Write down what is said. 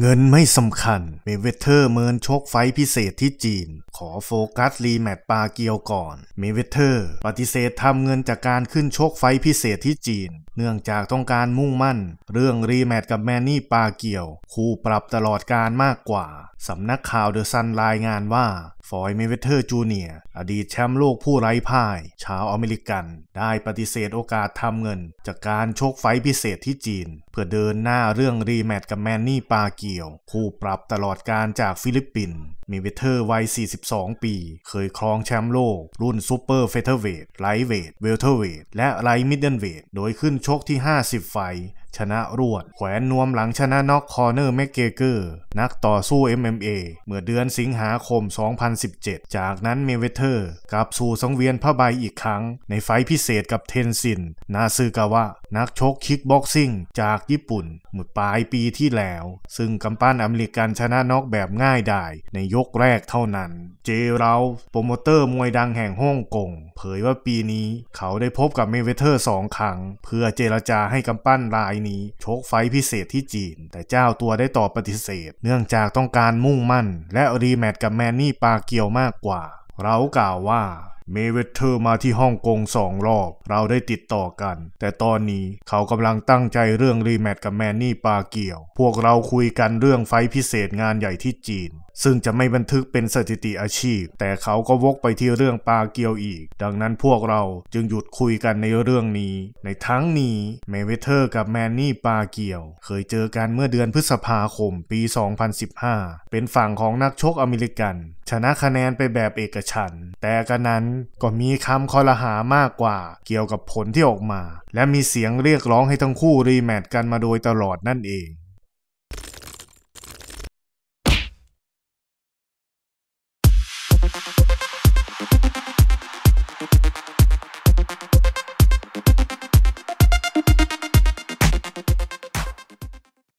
เงินไม่สำคัญ เมเวเทอร์เมินชกไฟพิเศษที่จีน ขอโฟกัส รีแมตปาเกียวก่อน เมเวเทอร์ ปฏิเสธทำเงินจากการขึ้นชกไฟพิเศษที่จีน เนื่องจากต้องการมุ่งมั่น เรื่องรีแมตกับแมนนี่ปาเกียว คู่ปรับตลอดการมากกว่า สำนักข่าวเดอะซันรายงานว่าฟอยเมเวเทอร์จูเนียอดีตแชมป์โลกผู้ไร้พ่าย ชาวอเมริกัน ได้ปฏิเสธโอกาสทำเงิน จากการชกไฟพิเศษที่จีน เพื่อเดินหน้าเรื่องรีแมตกับแมนนี่ปาเกเกียวคู่ปรับตลอดการจากฟิลิปปินส์ มีเวเทอร์วัย 42 ปี เคยครองแชมป์โลก รุ่นซูเปอร์เฟเธอร์เวทไลท์เวท เวลเทอร์เวท และไลท์มิดเดิลเวท โดยขึ้นชกที่ 50 ไฟ ชนะรวด แขวนนวมหลังชนะน็อกคอร์เนอร์แมกเกเกอร์นักต่อสู้ MMA เมื่อเดือนสิงหาคม 2017 จากนั้นเมเวเทอร์กลับสู่สังเวียนผ้าใบอีกครั้ง ในไฟพิเศษกับเทนซิน นาซึกาวะ นักชกคิกบ็อกซิ่งจากญี่ปุ่นเมื่อปลายปีที่แล้ว ซึ่งกำปั้นอเมริกันชนะน็อกแบบง่ายดายในยกแรกเท่านั้น เจเราโปรโมเตอร์มวยดังแห่งฮ่องกงเผยว่าปีนี้เขาได้พบกับเมเวเทอร์สองครั้งเพื่อเจรจาให้กำปั้นรายนี้ชกไฟพิเศษที่จีน แต่เจ้าตัวได้ตอบปฏิเสธเนื่องจากต้องการมุ่งมั่นและรีแมตช์กับแมนนี่ปาเกียวมากกว่า เรากล่าวว่าเมเวเทอร์มาที่ฮ่องกงสองรอบ เราได้ติดต่อกัน แต่ตอนนี้เขากำลังตั้งใจเรื่องรีแมตช์กับแมนนี่ปาเกียว พวกเราคุยกันเรื่องไฟพิเศษงานใหญ่ที่จีนซึ่งจะไม่บันทึกเป็นสถิติอาชีพ แต่เขาก็วกไปที่เรื่องปลาเกียวอีก ดังนั้นพวกเราจึงหยุดคุยกันในเรื่องนี้ ในทั้งนี้เมเวเทอร์กับแมนนี่ปลาเกียว เคยเจอกันเมื่อเดือนพฤษภาคมปี 2015 เป็นฝั่งของนักชกอเมริกัน ชนะคะแนนไปแบบเอกฉัน แต่กันนั้นก็มีคำคอลหามากกว่า เกี่ยวกับผลที่ออกมา และมีเสียงเรียกร้องให้ทั้งคู่รีแมตช์กันมาโดยตลอดนั่นเอง